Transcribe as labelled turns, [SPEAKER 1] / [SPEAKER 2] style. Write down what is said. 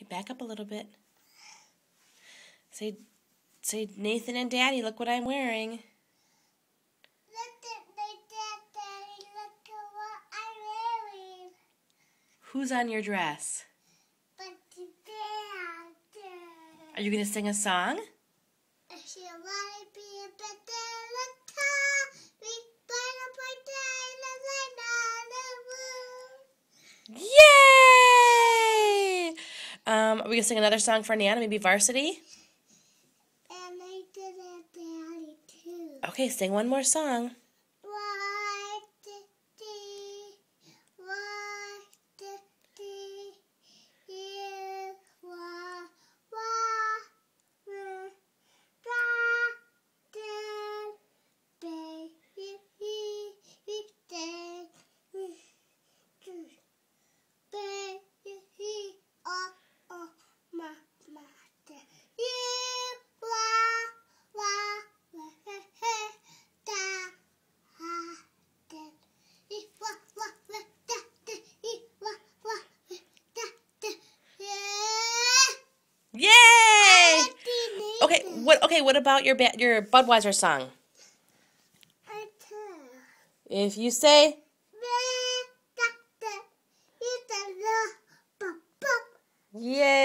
[SPEAKER 1] Okay, back up a little bit. Say, say, Nathan and Daddy, look what I'm wearing. Who's on your dress? But dad. Are you going to sing a song? She wanna be a better Yeah! Are we gonna sing another song for Nana? Maybe Varsity. And I did it, Daddy, too. Okay, sing one more song. Okay, what? Okay, what about your your Budweiser song? If you say. Yeah.